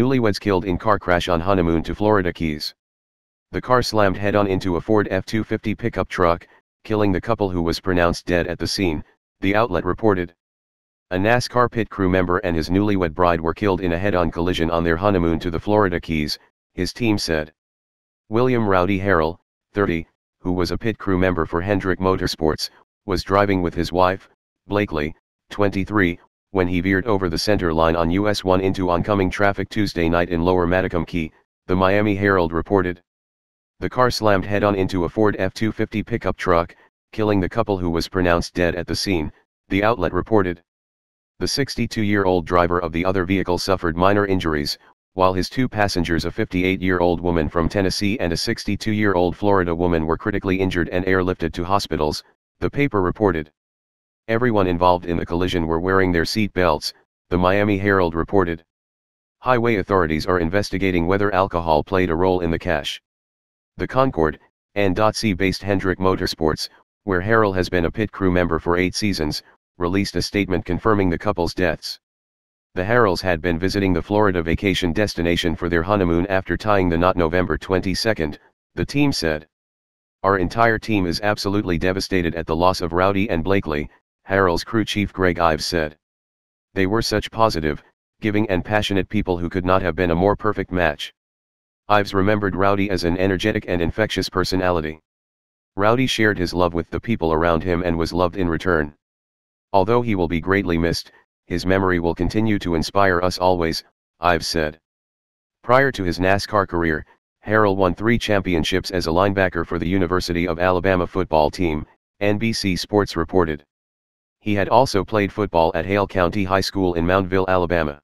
Newlyweds killed in car crash on honeymoon to Florida Keys. The car slammed head-on into a Ford F-250 pickup truck, killing the couple who was pronounced dead at the scene, the outlet reported. A NASCAR pit crew member and his newlywed bride were killed in a head-on collision on their honeymoon to the Florida Keys, his team said. William Rowdy Harrell, 30, who was a pit crew member for Hendrick Motorsports, was driving with his wife, Blakely, 23, when he veered over the center line on US 1 into oncoming traffic Tuesday night in Lower Key, the Miami Herald reported. The car slammed head-on into a Ford F-250 pickup truck, killing the couple who was pronounced dead at the scene, the outlet reported. The 62-year-old driver of the other vehicle suffered minor injuries, while his two passengers a 58-year-old woman from Tennessee and a 62-year-old Florida woman were critically injured and airlifted to hospitals, the paper reported. Everyone involved in the collision were wearing their seat belts, the Miami Herald reported. Highway authorities are investigating whether alcohol played a role in the crash. The Concord, and .C-based Hendrick Motorsports, where Harrell has been a pit crew member for eight seasons, released a statement confirming the couple's deaths. The Harrells had been visiting the Florida vacation destination for their honeymoon after tying the knot November 22, the team said. Our entire team is absolutely devastated at the loss of Rowdy and Blakely, Harrell's crew chief Greg Ives said. They were such positive, giving and passionate people who could not have been a more perfect match. Ives remembered Rowdy as an energetic and infectious personality. Rowdy shared his love with the people around him and was loved in return. Although he will be greatly missed, his memory will continue to inspire us always, Ives said. Prior to his NASCAR career, Harrell won three championships as a linebacker for the University of Alabama football team, NBC Sports reported. He had also played football at Hale County High School in Moundville, Alabama.